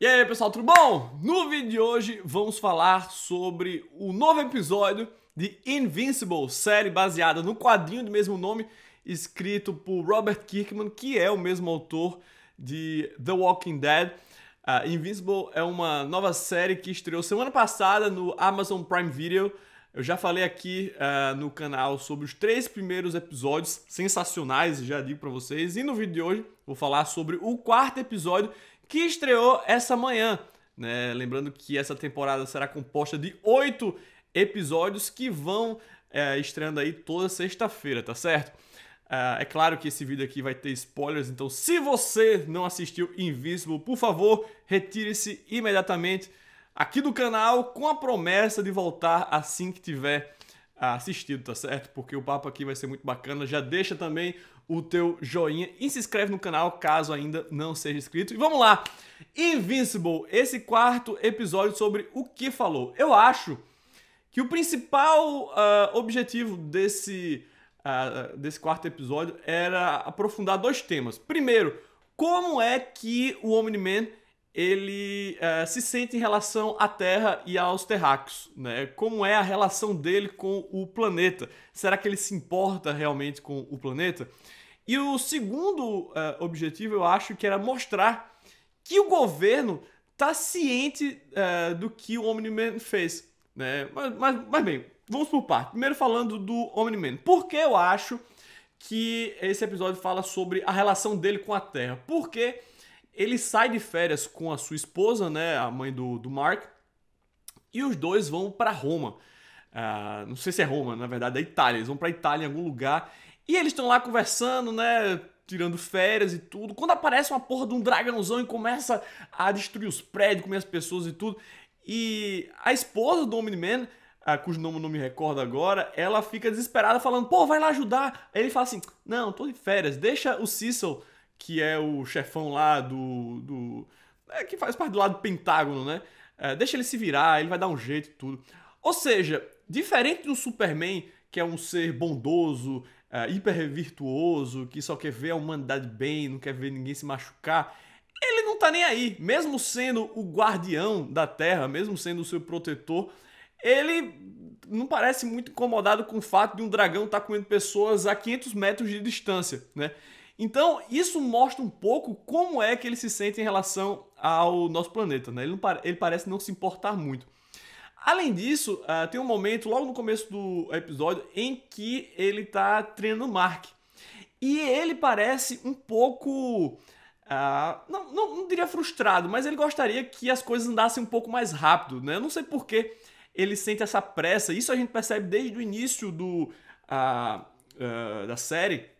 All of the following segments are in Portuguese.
E aí pessoal, tudo bom? No vídeo de hoje vamos falar sobre o novo episódio de Invincible, série baseada no quadrinho do mesmo nome, escrito por Robert Kirkman, que é o mesmo autor de The Walking Dead. Uh, Invincible é uma nova série que estreou semana passada no Amazon Prime Video. Eu já falei aqui uh, no canal sobre os três primeiros episódios sensacionais, já digo para vocês. E no vídeo de hoje vou falar sobre o quarto episódio, que estreou essa manhã. Né? Lembrando que essa temporada será composta de oito episódios que vão é, estreando aí toda sexta-feira, tá certo? É, é claro que esse vídeo aqui vai ter spoilers, então se você não assistiu Invincible, por favor, retire-se imediatamente aqui do canal com a promessa de voltar assim que tiver assistido, tá certo? Porque o papo aqui vai ser muito bacana. Já deixa também o teu joinha e se inscreve no canal caso ainda não seja inscrito. E vamos lá! Invincible, esse quarto episódio sobre o que falou. Eu acho que o principal uh, objetivo desse, uh, desse quarto episódio era aprofundar dois temas. Primeiro, como é que o Omni-Man ele é, se sente em relação à Terra e aos terráqueos, né? Como é a relação dele com o planeta? Será que ele se importa realmente com o planeta? E o segundo é, objetivo, eu acho, que era mostrar que o governo está ciente é, do que o Omni-Man fez, né? Mas, mas, mas bem, vamos por parte. Primeiro falando do Omni-Man. Por que eu acho que esse episódio fala sobre a relação dele com a Terra? Porque... quê? Ele sai de férias com a sua esposa, né, a mãe do, do Mark, e os dois vão para Roma. Uh, não sei se é Roma, na verdade é Itália. Eles vão para Itália em algum lugar e eles estão lá conversando, né? Tirando férias e tudo. Quando aparece uma porra de um dragãozão e começa a destruir os prédios, comer as pessoas e tudo. E a esposa do Omni-Man, uh, cujo nome não me recordo agora, ela fica desesperada falando: pô, vai lá ajudar. Aí ele fala assim: não, tô de férias, deixa o Cecil que é o chefão lá do. do é, que faz parte do lado do Pentágono, né? É, deixa ele se virar, ele vai dar um jeito e tudo. Ou seja, diferente do Superman, que é um ser bondoso, é, hiper virtuoso, que só quer ver a humanidade bem, não quer ver ninguém se machucar, ele não tá nem aí. Mesmo sendo o guardião da Terra, mesmo sendo o seu protetor, ele não parece muito incomodado com o fato de um dragão estar tá comendo pessoas a 500 metros de distância, né? Então, isso mostra um pouco como é que ele se sente em relação ao nosso planeta. Né? Ele, não, ele parece não se importar muito. Além disso, uh, tem um momento logo no começo do episódio em que ele está treinando o Mark. E ele parece um pouco. Uh, não, não, não, diria frustrado, mas ele gostaria que as coisas andassem um pouco mais rápido. Né? Eu não sei por que ele sente essa pressa. Isso a gente percebe desde o início do, uh, da série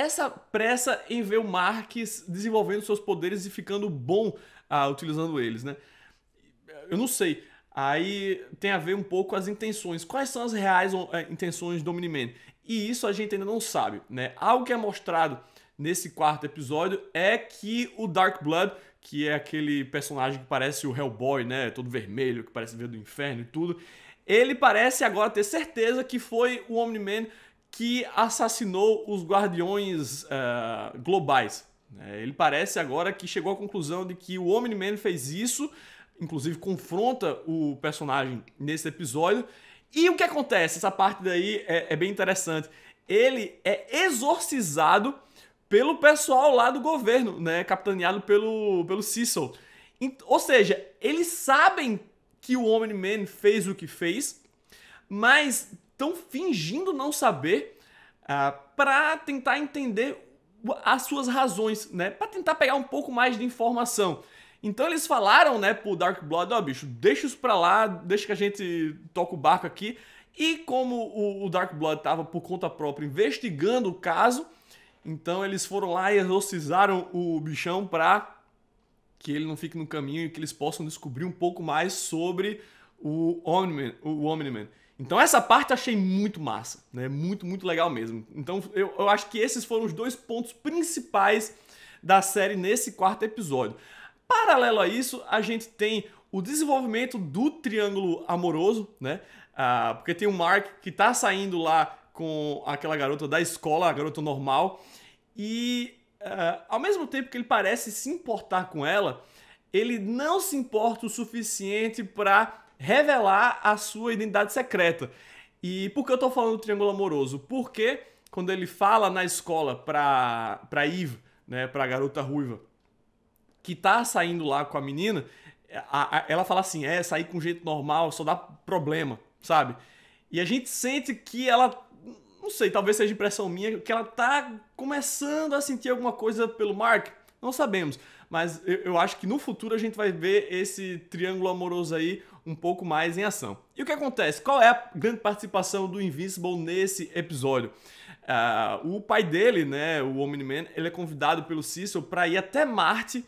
essa pressa em ver o Marques desenvolvendo seus poderes e ficando bom ah, utilizando eles, né? Eu não sei. Aí tem a ver um pouco com as intenções. Quais são as reais eh, intenções do Omni-Man? E isso a gente ainda não sabe, né? Algo que é mostrado nesse quarto episódio é que o Dark Blood, que é aquele personagem que parece o Hellboy, né? Todo vermelho, que parece ver do inferno e tudo. Ele parece agora ter certeza que foi o Omni-Man que assassinou os guardiões uh, globais. É, ele parece agora que chegou à conclusão de que o Omni-Man fez isso, inclusive confronta o personagem nesse episódio. E o que acontece? Essa parte daí é, é bem interessante. Ele é exorcizado pelo pessoal lá do governo, né? capitaneado pelo, pelo Cecil. Ou seja, eles sabem que o Omni-Man fez o que fez, mas estão fingindo não saber uh, ah, para tentar entender as suas razões, né? Para tentar pegar um pouco mais de informação. Então eles falaram, né, pro Dark Blood, ó, oh, bicho, deixa isso para lá, deixa que a gente toca o barco aqui. E como o, Dark Blood tava por conta própria investigando o caso, então eles foram lá e exorcizaram o bichão para que ele não fique no caminho e que eles possam descobrir um pouco mais sobre o Omniman. O Omniman. Então essa parte eu achei muito massa, né? Muito, muito legal mesmo. Então eu, eu acho que esses foram os dois pontos principais da série nesse quarto episódio. Paralelo a isso, a gente tem o desenvolvimento do triângulo amoroso, né? Ah, porque tem o Mark que tá saindo lá com aquela garota da escola, a garota normal, e ah, ao mesmo tempo que ele parece se importar com ela, ele não se importa o suficiente para revelar a sua identidade secreta. E por que eu tô falando do triângulo amoroso? Porque quando ele fala na escola pra, pra Eve, né, pra garota ruiva, que tá saindo lá com a menina, a, a, ela fala assim: é, sair com jeito normal só dá problema, sabe? E a gente sente que ela, não sei, talvez seja impressão minha, que ela tá começando a sentir alguma coisa pelo Mark. Não sabemos, mas eu, eu acho que no futuro a gente vai ver esse triângulo amoroso aí um pouco mais em ação. E o que acontece? Qual é a grande participação do Invincible nesse episódio? Uh, o pai dele, né, o Omni-Man, ele é convidado pelo Cecil para ir até Marte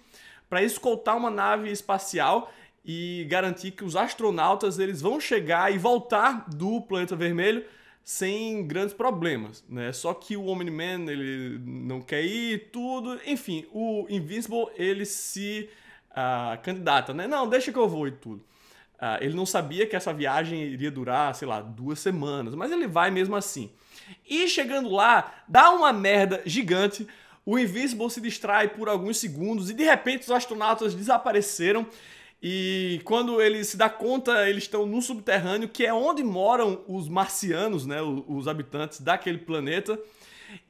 para escoltar uma nave espacial e garantir que os astronautas eles vão chegar e voltar do planeta vermelho sem grandes problemas, né? Só que o Omni-Man, ele não quer ir, tudo... Enfim, o Invincible, ele se uh, candidata, né? Não, deixa que eu vou e tudo. Uh, ele não sabia que essa viagem iria durar, sei lá, duas semanas, mas ele vai mesmo assim. E chegando lá, dá uma merda gigante. O Invincible se distrai por alguns segundos e de repente os astronautas desapareceram. E quando ele se dá conta, eles estão no subterrâneo, que é onde moram os marcianos, né, os, os habitantes daquele planeta.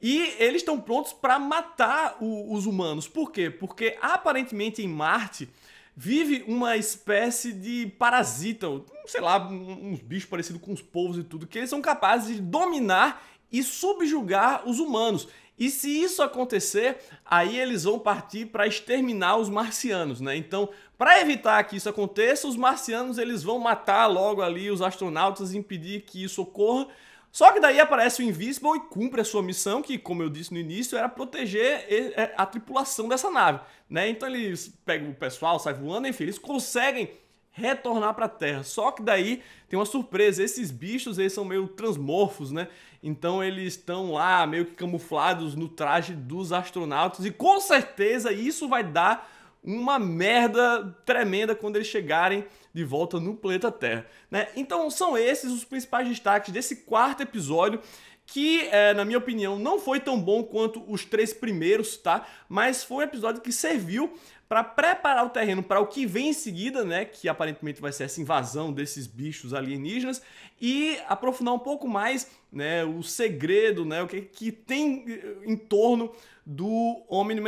E eles estão prontos para matar o, os humanos. Por quê? Porque aparentemente em Marte vive uma espécie de parasita, sei lá, uns bichos parecidos com os povos e tudo, que eles são capazes de dominar e subjugar os humanos. E se isso acontecer, aí eles vão partir para exterminar os marcianos, né? Então, para evitar que isso aconteça, os marcianos eles vão matar logo ali os astronautas e impedir que isso ocorra. Só que daí aparece o Invisible e cumpre a sua missão, que, como eu disse no início, era proteger é, a tripulação dessa nave. Né? Então eles pegam o pessoal, saem voando, enfim, eles conseguem retornar para a Terra. Só que daí tem uma surpresa, esses bichos eles são meio transmorfos, né? Então eles estão lá meio que camuflados no traje dos astronautas e com certeza isso vai dar uma merda tremenda quando eles chegarem de volta no planeta Terra. Né? Então são esses os principais destaques desse quarto episódio que, é, na minha opinião, não foi tão bom quanto os três primeiros, tá? Mas foi um episódio que serviu para preparar o terreno para o que vem em seguida, né? Que aparentemente vai ser essa invasão desses bichos alienígenas e aprofundar um pouco mais, né? O segredo, né? O que, que tem eh, em torno do omni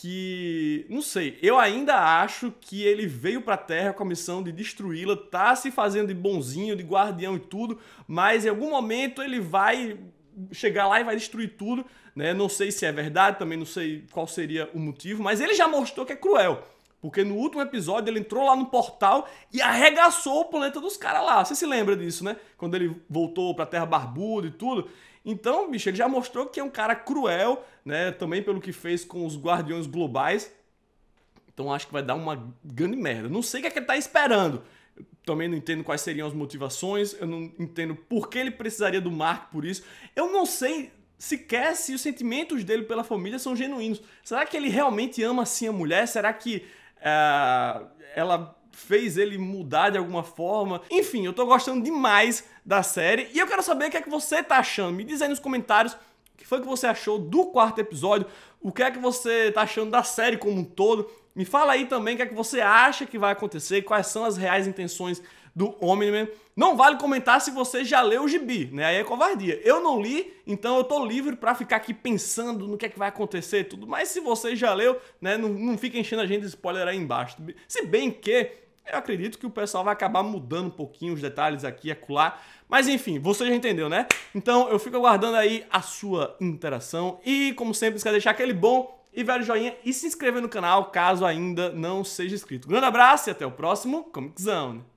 que não sei, eu ainda acho que ele veio para a Terra com a missão de destruí-la, tá se fazendo de bonzinho, de guardião e tudo, mas em algum momento ele vai chegar lá e vai destruir tudo, né? Não sei se é verdade, também não sei qual seria o motivo, mas ele já mostrou que é cruel. Porque no último episódio ele entrou lá no portal e arregaçou o planeta dos caras lá. Você se lembra disso, né? Quando ele voltou pra Terra Barbuda e tudo. Então, bicho, ele já mostrou que é um cara cruel, né? Também pelo que fez com os Guardiões Globais. Então acho que vai dar uma grande merda. Não sei o que, é que ele tá esperando. Eu também não entendo quais seriam as motivações. Eu não entendo por que ele precisaria do Mark por isso. Eu não sei sequer se os sentimentos dele pela família são genuínos. Será que ele realmente ama assim a mulher? Será que uh, ela fez ele mudar de alguma forma. Enfim, eu tô gostando demais da série e eu quero saber o que é que você tá achando. Me diz aí nos comentários o que foi que você achou do quarto episódio, o que é que você tá achando da série como um todo. Me fala aí também o que é que você acha que vai acontecer, quais são as reais intenções do Omni-Man. Não vale comentar se você já leu o gibi, né? Aí é covardia. Eu não li, então eu tô livre para ficar aqui pensando no que é que vai acontecer e tudo. Mas se você já leu, né, não, não fica enchendo a gente de spoiler aí embaixo. Se bem que eu acredito que o pessoal vai acabar mudando um pouquinho os detalhes aqui e acolá. Mas enfim, você já entendeu, né? Então eu fico aguardando aí a sua interação. E como sempre, você quer deixar aquele bom e velho joinha e se inscrever no canal caso ainda não seja inscrito. grande abraço e até o próximo Comic Zone.